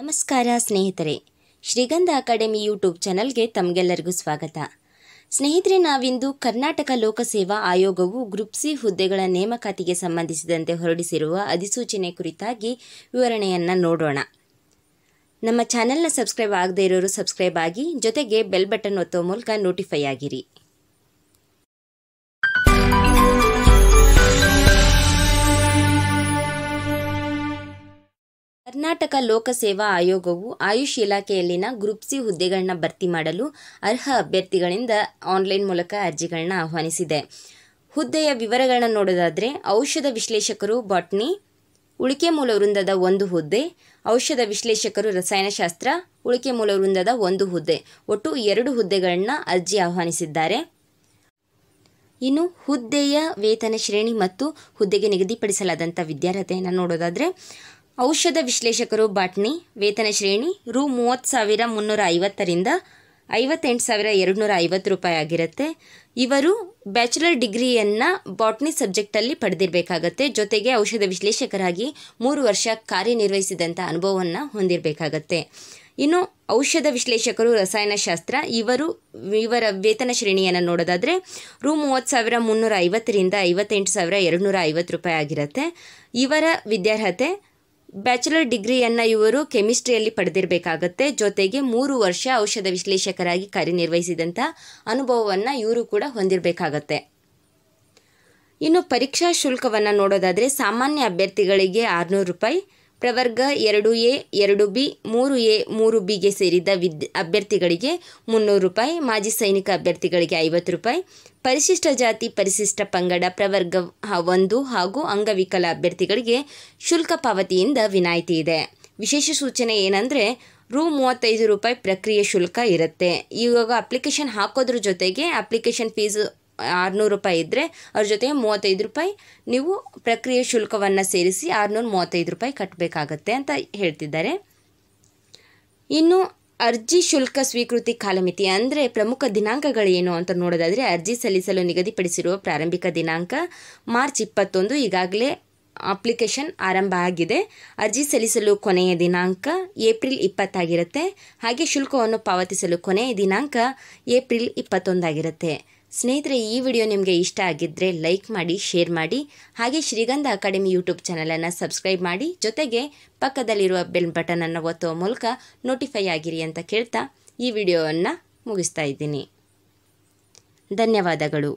ನಮಸ್ಕಾರ ಸ್ನೇಹಿತರೆ ಶ್ರೀಗಂಧ ಅಕಾಡೆಮಿ ಯೂಟ್ಯೂಬ್ ಚಾನಲ್ಗೆ ತಮಗೆಲ್ಲರಿಗೂ ಸ್ವಾಗತ ಸ್ನೇಹಿತರೆ ನಾವಿಂದು ಕರ್ನಾಟಕ ಲೋಕಸೇವಾ ಆಯೋಗವು ಗ್ರೂಪ್ ಸಿ ಹುದ್ದೆಗಳ ನೇಮಕಾತಿಗೆ ಸಂಬಂಧಿಸಿದಂತೆ ಹೊರಡಿಸಿರುವ ಅಧಿಸೂಚನೆ ಕುರಿತಾಗಿ ವಿವರಣೆಯನ್ನು ನೋಡೋಣ ನಮ್ಮ ಚಾನಲ್ನ ಸಬ್ಸ್ಕ್ರೈಬ್ ಆಗದೇ ಇರೋರು ಸಬ್ಸ್ಕ್ರೈಬ್ ಆಗಿ ಜೊತೆಗೆ ಬೆಲ್ ಬಟನ್ ಒತ್ತುವ ಮೂಲಕ ನೋಟಿಫೈ ಆಗಿರಿ ಕರ್ನಾಟಕ ಲೋಕಸೇವಾ ಆಯೋಗವು ಆಯುಷ್ ಇಲಾಖೆಯಲ್ಲಿನ ಗ್ರೂಪ್ ಸಿ ಹುದ್ದೆಗಳನ್ನ ಭರ್ತಿ ಮಾಡಲು ಅರ್ಹ ಅಭ್ಯರ್ಥಿಗಳಿಂದ ಆನ್ಲೈನ್ ಮೂಲಕ ಅರ್ಜಿಗಳನ್ನ ಆಹ್ವಾನಿಸಿದೆ ಹುದ್ದೆಯ ವಿವರಗಳನ್ನು ನೋಡೋದಾದರೆ ಔಷಧ ವಿಶ್ಲೇಷಕರು ಬಾಟ್ನಿ ಉಳಿಕೆ ಮೂಲ ವೃಂದದ ಒಂದು ಹುದ್ದೆ ಔಷಧ ವಿಶ್ಲೇಷಕರು ರಸಾಯನಶಾಸ್ತ್ರ ಉಳಿಕೆ ಮೂಲ ವೃಂದದ ಒಂದು ಹುದ್ದೆ ಒಟ್ಟು ಎರಡು ಹುದ್ದೆಗಳನ್ನ ಅರ್ಜಿ ಆಹ್ವಾನಿಸಿದ್ದಾರೆ ಇನ್ನು ಹುದ್ದೆಯ ವೇತನ ಶ್ರೇಣಿ ಮತ್ತು ಹುದ್ದೆಗೆ ನಿಗದಿಪಡಿಸಲಾದಂಥ ವಿದ್ಯಾರ್ಹತೆಯನ್ನು ನೋಡೋದಾದರೆ ಔಷಧ ವಿಶ್ಲೇಷಕರು ಬಾಟ್ನಿ ವೇತನ ಶ್ರೇಣಿ ರು ಮೂವತ್ತು ಸಾವಿರ ಮುನ್ನೂರ ಐವತ್ತರಿಂದ ಐವತ್ತೆಂಟು ಸಾವಿರ ಎರಡುನೂರ ಐವತ್ತು ರೂಪಾಯಿ ಆಗಿರುತ್ತೆ ಇವರು ಬ್ಯಾಚುಲರ್ ಡಿಗ್ರಿಯನ್ನು ಬಾಟ್ನಿ ಸಬ್ಜೆಕ್ಟಲ್ಲಿ ಪಡೆದಿರಬೇಕಾಗತ್ತೆ ಜೊತೆಗೆ ಔಷಧ ವಿಶ್ಲೇಷಕರಾಗಿ ಮೂರು ವರ್ಷ ಕಾರ್ಯನಿರ್ವಹಿಸಿದಂಥ ಅನುಭವವನ್ನು ಹೊಂದಿರಬೇಕಾಗತ್ತೆ ಇನ್ನು ಔಷಧ ವಿಶ್ಲೇಷಕರು ರಸಾಯನಶಾಸ್ತ್ರ ಇವರು ಇವರ ವೇತನ ಶ್ರೇಣಿಯನ್ನು ನೋಡೋದಾದರೆ ರು ಮೂವತ್ತು ಸಾವಿರ ಮುನ್ನೂರ ಐವತ್ತರಿಂದ ಐವತ್ತೆಂಟು ಸಾವಿರ ಎರಡುನೂರ ಐವತ್ತು ರೂಪಾಯಿ ಆಗಿರುತ್ತೆ ಇವರ ವಿದ್ಯಾರ್ಹತೆ ಬ್ಯಾಚುಲರ್ ಡಿಗ್ರಿಯನ್ನು ಇವರು ಕೆಮಿಸ್ಟ್ರಿಯಲ್ಲಿ ಪಡೆದಿರಬೇಕಾಗತ್ತೆ ಜೊತೆಗೆ ಮೂರು ವರ್ಷ ಔಷಧ ವಿಶ್ಲೇಷಕರಾಗಿ ಕಾರ್ಯನಿರ್ವಹಿಸಿದಂಥ ಅನುಭವವನ್ನು ಇವರು ಕೂಡ ಹೊಂದಿರಬೇಕಾಗತ್ತೆ ಇನ್ನು ಪರೀಕ್ಷಾ ಶುಲ್ಕವನ್ನು ನೋಡೋದಾದರೆ ಸಾಮಾನ್ಯ ಅಭ್ಯರ್ಥಿಗಳಿಗೆ ಆರುನೂರು ರೂಪಾಯಿ ಪ್ರವರ್ಗ ಎರಡು ಎ ಎರಡು ಬಿ ಮೂರು ಎ ಮೂರು ಬಿಗೆ ಸೇರಿದ ವಿದ್ ಅಭ್ಯರ್ಥಿಗಳಿಗೆ ಮುನ್ನೂರು ರೂಪಾಯಿ ಮಾಜಿ ಸೈನಿಕ ಅಭ್ಯರ್ಥಿಗಳಿಗೆ ಐವತ್ತು ರೂಪಾಯಿ ಪರಿಶಿಷ್ಟ ಜಾತಿ ಪರಿಶಿಷ್ಟ ಪಂಗಡ ಪ್ರವರ್ಗ ಒಂದು ಹಾಗೂ ಅಂಗವಿಕಲ ಅಭ್ಯರ್ಥಿಗಳಿಗೆ ಶುಲ್ಕ ಪಾವತಿಯಿಂದ ವಿನಾಯಿತಿ ಇದೆ ವಿಶೇಷ ಸೂಚನೆ ಏನಂದರೆ ರು ಮೂವತ್ತೈದು ರೂಪಾಯಿ ಪ್ರಕ್ರಿಯೆ ಶುಲ್ಕ ಇರುತ್ತೆ ಇವಾಗ ಅಪ್ಲಿಕೇಶನ್ ಹಾಕೋದ್ರ ಜೊತೆಗೆ ಅಪ್ಲಿಕೇಶನ್ ಫೀಸು ಆರುನೂರು ರೂಪಾಯಿ ಇದ್ದರೆ ಅವ್ರ ಜೊತೆಗೆ ಮೂವತ್ತೈದು ರೂಪಾಯಿ ನೀವು ಪ್ರಕ್ರಿಯೆ ಶುಲ್ಕವನ್ನು ಸೇರಿಸಿ ಆರುನೂರ ಮೂವತ್ತೈದು ರೂಪಾಯಿ ಕಟ್ಟಬೇಕಾಗತ್ತೆ ಅಂತ ಹೇಳ್ತಿದ್ದಾರೆ ಇನ್ನು ಅರ್ಜಿ ಶುಲ್ಕ ಸ್ವೀಕೃತಿ ಕಾಲಮಿತಿ ಅಂದರೆ ಪ್ರಮುಖ ದಿನಾಂಕಗಳು ಏನು ಅಂತ ನೋಡೋದಾದರೆ ಅರ್ಜಿ ಸಲ್ಲಿಸಲು ನಿಗದಿಪಡಿಸಿರುವ ಪ್ರಾರಂಭಿಕ ದಿನಾಂಕ ಮಾರ್ಚ್ ಇಪ್ಪತ್ತೊಂದು ಈಗಾಗಲೇ ಅಪ್ಲಿಕೇಶನ್ ಆರಂಭ ಆಗಿದೆ ಅರ್ಜಿ ಸಲ್ಲಿಸಲು ಕೊನೆಯ ದಿನಾಂಕ ಏಪ್ರಿಲ್ ಇಪ್ಪತ್ತಾಗಿರುತ್ತೆ ಹಾಗೆ ಶುಲ್ಕವನ್ನು ಪಾವತಿಸಲು ಕೊನೆಯ ದಿನಾಂಕ ಏಪ್ರಿಲ್ ಇಪ್ಪತ್ತೊಂದಾಗಿರುತ್ತೆ ಸ್ನೇಹಿತರೆ ಈ ವಿಡಿಯೋ ನಿಮಗೆ ಇಷ್ಟ ಆಗಿದ್ದರೆ ಲೈಕ್ ಮಾಡಿ ಶೇರ್ ಮಾಡಿ ಹಾಗೆ ಶ್ರೀಗಂಧ ಅಕಾಡೆಮಿ ಯೂಟ್ಯೂಬ್ ಚಾನಲನ್ನು ಸಬ್ಸ್ಕ್ರೈಬ್ ಮಾಡಿ ಜೊತೆಗೆ ಪಕ್ಕದಲ್ಲಿರುವ ಬೆಲ್ ಬಟನನ್ನು ಒತ್ತುವ ಮೂಲಕ ನೋಟಿಫೈ ಆಗಿರಿ ಅಂತ ಕೇಳ್ತಾ ಈ ವಿಡಿಯೋವನ್ನು ಮುಗಿಸ್ತಾ ಇದ್ದೀನಿ ಧನ್ಯವಾದಗಳು